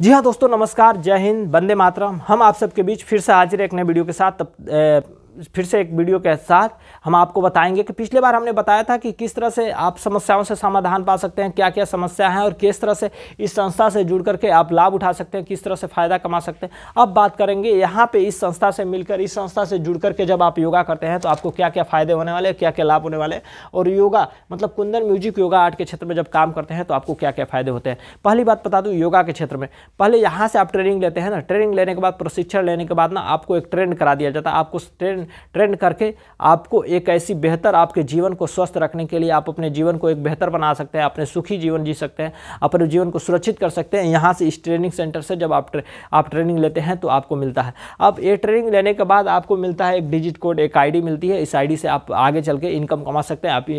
जी हाँ दोस्तों नमस्कार जय हिंद बंदे मातरम हम आप सबके बीच फिर से हाजिर एक नए वीडियो के साथ तब ए, फिर से एक वीडियो के साथ हम आपको बताएंगे कि पिछले बार हमने बताया था कि किस तरह से आप समस्याओं से समाधान पा सकते हैं क्या क्या समस्या हैं और किस तरह से इस संस्था से जुड़ करके आप लाभ उठा सकते हैं किस तरह से फ़ायदा कमा सकते हैं अब बात करेंगे यहाँ पे इस संस्था से मिलकर इस संस्था से जुड़ करके जब आप योगा करते हैं तो आपको क्या क्या फ़ायदे होने वाले क्या क्या लाभ होने वाले और योगा मतलब कुंदन म्यूजिक योगा आर्ट के क्षेत्र में जब काम करते हैं तो आपको क्या क्या फ़ायदे होते हैं पहली बात बता दूँ योगा के क्षेत्र में पहले यहाँ से आप ट्रेनिंग लेते हैं ना ट्रेनिंग लेने के बाद प्रशिक्षण लेने के बाद ना आपको एक ट्रेंड करा दिया जाता है आपको ट्रेंड ट्रेंड करके आपको एक ऐसी बेहतर आपके जीवन को स्वस्थ रखने के लिए आप अपने जीवन को एक बेहतर बना सकते हैं अपने सुखी जीवन जी सकते हैं अपने जीवन को सुरक्षित कर सकते हैं यहाँ से इस ट्रेनिंग सेंटर से जब आप ट्रे, आप ट्रेनिंग लेते हैं तो आपको मिलता है अब ये ट्रेनिंग लेने के बाद आपको मिलता है एक डिजिट कोड एक आईडी मिलती है इस आईडी से आप आगे चल के इनकम कमा सकते हैं आप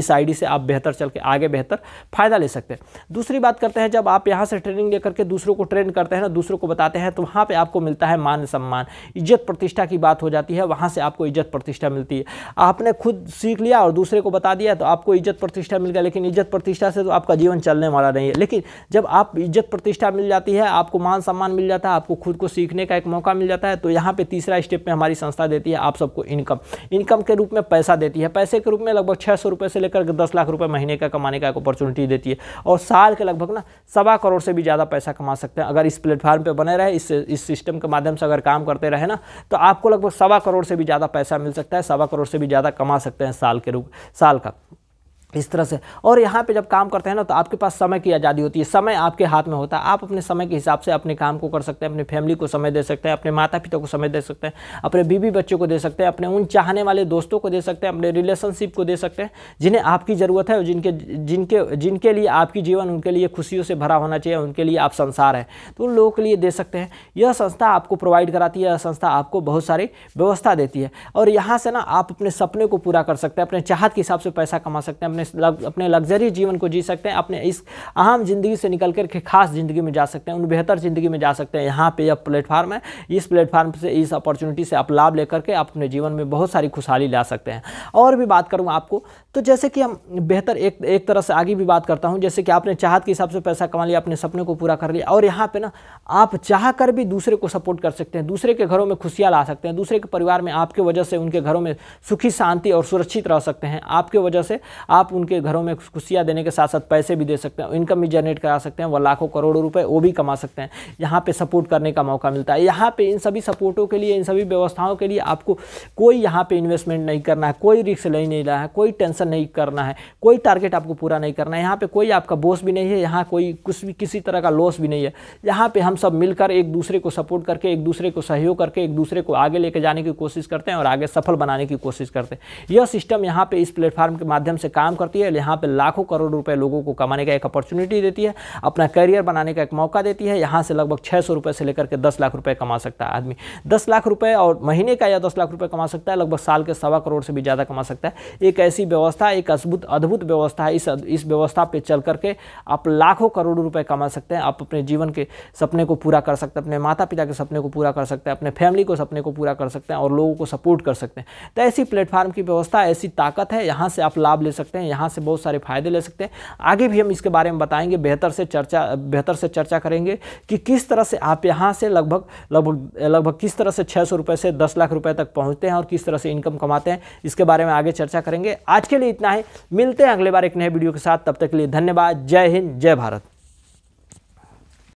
इस आईडी से आप बेहतर चल के आगे बेहतर फ़ायदा ले सकते हैं दूसरी बात करते हैं जब आप यहाँ से ट्रेनिंग लेकर के दूसरों को ट्रेन करते हैं ना दूसरों को बताते हैं तो वहाँ पर आपको मिलता है मान सम्मान इज्जत प्रतिष्ठा की बात हो जाती है वहाँ से आपको इज्जत प्रतिष्ठा मिलती है आपने खुद सीख लिया और दूसरे को बता दिया तो आपको इज्जत प्रतिष्ठा मिल गया लेकिन इज्जत प्रतिष्ठा से तो आपका जीवन चलने वाला नहीं है लेकिन जब आप इज्जत प्रतिष्ठा मिल जाती है आपको मान सम्मान मिल जाता है आपको खुद को सीखने का एक मौका मिल जाता है तो यहाँ पर तीसरा स्टेप में हमारी संस्था देती है आप सबको इनकम इनकम के रूप में पैसा देती है पैसे के रूप में लगभग छः सौ से लेकर दस लाख रुपये महीने का कमाने का अपॉर्चुनिटी देती है और साल के लगभग ना सवा करोड़ से भी ज़्यादा पैसा कमा सकते हैं अगर इस प्लेटफॉर्म पर बने रहे इस इस सिस्टम के माध्यम से अगर काम करते रहे ना तो आपको लगभग सवा करोड़ से भी ज़्यादा पैसा मिल सकता है सवा करोड़ से भी ज़्यादा कमा सकते हैं साल के रूप साल का इस तरह से और यहाँ पे जब काम करते हैं ना तो आपके पास समय की आज़ादी होती है समय आपके हाथ में होता है आप अपने समय के हिसाब से अपने काम को कर सकते हैं अपनी फैमिली को समय दे सकते हैं अपने माता पिता को समय दे सकते हैं अपने बीवी बच्चों को दे सकते हैं अपने उन चाहने वाले दोस्तों को दे सकते हैं अपने रिलेशनशिप को दे सकते हैं जिन्हें आपकी ज़रूरत है और जिनके जिनके जिनके लिए आपकी जीवन उनके लिए खुशियों से भरा होना चाहिए उनके लिए आप संसार हैं तो उन लोगों के लिए दे सकते हैं यह संस्था आपको प्रोवाइड कराती है यह संस्था आपको बहुत सारी व्यवस्था देती है और यहाँ से ना आप अपने सपने को पूरा कर सकते हैं अपने चाहत के हिसाब से पैसा कमा सकते हैं अपने लग, अपने लग्जरी जीवन को जी सकते हैं अपने इस आम ज़िंदगी से निकल करके खास ज़िंदगी में जा सकते हैं उन बेहतर ज़िंदगी में जा सकते हैं यहाँ पे यह प्लेटफार्म है इस प्लेटफार्म से इस अपॉर्चुनिटी से आप लाभ लेकर के आप अपने जीवन में बहुत सारी खुशहाली ला सकते हैं और भी बात करूँ आपको तो जैसे कि हम बेहतर एक एक तरह से आगे भी बात करता हूँ जैसे कि आपने चाहत के हिसाब से पैसा कमा लिया अपने सपने को पूरा कर लिया और यहाँ पर ना आप चाह कर भी दूसरे को सपोर्ट कर सकते हैं दूसरे के घरों में खुशियाँ ला सकते हैं दूसरे के परिवार में आपके वजह से उनके घरों में सुखी शांति और सुरक्षित रह सकते हैं आपके वजह से आप आप उनके घरों में खुशियाँ देने के साथ साथ पैसे भी दे सकते हैं इनकम भी जनरेट करा सकते हैं वह लाखों करोड़ों रुपये वो भी कमा सकते हैं यहाँ पर सपोर्ट करने का मौका मिलता है यहाँ पर इन सभी सपोर्टों के लिए इन सभी व्यवस्थाओं के लिए आपको कोई यहाँ पर इन्वेस्टमेंट नहीं करना है कोई रिस्क नहीं लेना है कोई टेंशन नहीं करना है कोई टारगेट आपको पूरा नहीं करना है यहाँ पर कोई आपका बोस भी नहीं है यहाँ कोई कुछ भी किसी तरह का लॉस भी नहीं है यहाँ पर हम सब मिलकर एक दूसरे को सपोर्ट करके एक दूसरे को सहयोग करके एक दूसरे को आगे लेके जाने की कोशिश करते हैं और आगे सफल बनाने की कोशिश करते हैं यह सिस्टम यहाँ पे इस प्लेटफॉर्म के माध्यम से काम करती है यहाँ पे लाखों करोड़ रुपए लोगों को कमाने का एक अपॉर्चुनिटी देती है अपना करियर बनाने का एक मौका देती है यहाँ से लगभग छः सौ से लेकर के दस लाख रुपये कमा सकता है आदमी दस लाख रुपये और महीने का या दस लाख रुपये कमा सकता है लगभग साल के सवा करोड़ से भी ज़्यादा कमा सकता है एक ऐसी व्यवस्था एक अद्भुत अद्भुत व्यवस्था है इस इस व्यवस्था पर चल करके आप लाखों करोड़ रुपये कमा सकते हैं आप अपने जीवन के सपने को पूरा कर सकते हैं अपने माता पिता के सपने को पूरा कर सकते हैं अपने फैमिली को सपने को पूरा कर सकते हैं और लोगों को सपोर्ट कर सकते हैं तो ऐसी प्लेटफॉर्म की व्यवस्था ऐसी ताकत है यहाँ से आप लाभ ले सकते हैं यहाँ से बहुत सारे फायदे ले सकते हैं आगे भी हम इसके बारे में बताएंगे बेहतर से चर्चा बेहतर से चर्चा करेंगे कि किस तरह से आप यहाँ से लगभग लगभग लगभग किस तरह से छः सौ से दस लाख रुपये तक पहुँचते हैं और किस तरह से इनकम कमाते हैं इसके बारे में आगे चर्चा करेंगे आज के लिए इतना ही मिलते हैं अगले बार एक नए वीडियो के साथ तब तक के लिए धन्यवाद जय हिंद जय भारत